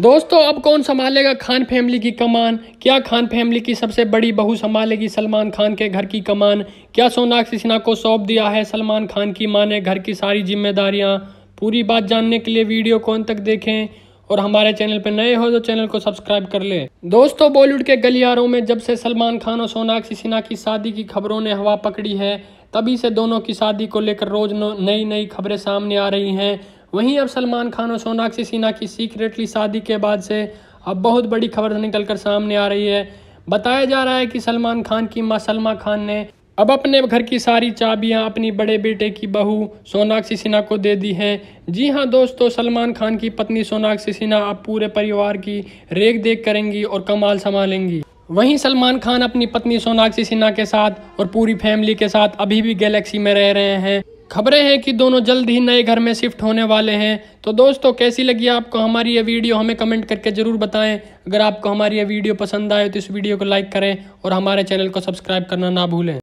दोस्तों अब कौन संभालेगा खान फैमिली की कमान क्या खान फैमिली की सबसे बड़ी बहू संभालेगी सलमान खान के घर की कमान क्या सोनाक्षी सिन्हा को सौंप दिया है सलमान खान की मां ने घर की सारी जिम्मेदारियां पूरी बात जानने के लिए वीडियो कौन तक देखें और हमारे चैनल पर नए हो तो चैनल को सब्सक्राइब कर ले दोस्तों बॉलीवुड के गलियारों में जब से सलमान खान और सोनाक्षी सिन्हा की शादी की खबरों ने हवा पकड़ी है तभी से दोनों की शादी को लेकर रोज नई नई खबरें सामने आ रही हैं वहीं अब सलमान खान और सोनाक्षी सिन्हा की सीक्रेटली शादी के बाद से अब बहुत बड़ी खबर निकल कर सामने आ रही है बताया जा रहा है कि सलमान खान की माँ सलमा खान ने अब अपने घर की सारी चाबियां अपनी बड़े बेटे की बहू सोनाक्षी सिन्हा को दे दी हैं जी हां दोस्तों सलमान खान की पत्नी सोनाक्षी सिन्हा अब पूरे परिवार की रेख देख करेंगी और कमाल संभालेंगी वहीं सलमान खान अपनी पत्नी सोनाक्षी सिन्हा के साथ और पूरी फैमिली के साथ अभी भी गैलेक्सी में रह रहे हैं खबरें हैं कि दोनों जल्द ही नए घर में शिफ्ट होने वाले हैं तो दोस्तों कैसी लगी आपको हमारी ये वीडियो हमें कमेंट करके ज़रूर बताएं अगर आपको हमारी ये वीडियो पसंद आए तो इस वीडियो को लाइक करें और हमारे चैनल को सब्सक्राइब करना ना भूलें